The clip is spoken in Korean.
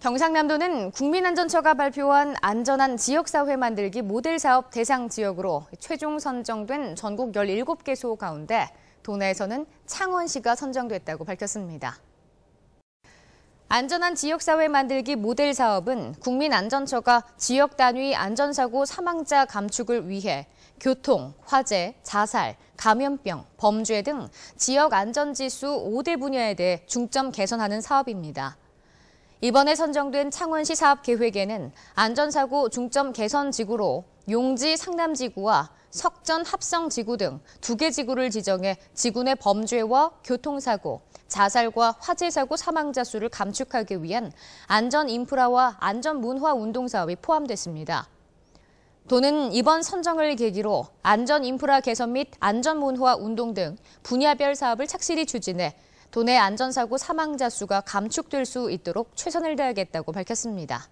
경상남도는 국민안전처가 발표한 안전한 지역사회 만들기 모델 사업 대상 지역으로 최종 선정된 전국 17개소 가운데 도내에서는 창원시가 선정됐다고 밝혔습니다. 안전한 지역사회 만들기 모델 사업은 국민안전처가 지역 단위 안전사고 사망자 감축을 위해 교통, 화재, 자살, 감염병, 범죄 등 지역 안전지수 5대 분야에 대해 중점 개선하는 사업입니다. 이번에 선정된 창원시 사업 계획에는 안전사고 중점 개선 지구로 용지 상남지구와 석전 합성지구 등 두 개 지구를 지정해 지구 내 범죄와 교통사고, 자살과 화재사고 사망자 수를 감축하기 위한 안전 인프라와 안전 문화 운동 사업이 포함됐습니다. 도는 이번 선정을 계기로 안전 인프라 개선 및 안전 문화 운동 등 분야별 사업을 착실히 추진해 도내 안전사고 사망자 수가 감축될 수 있도록 최선을 다하겠다고 밝혔습니다.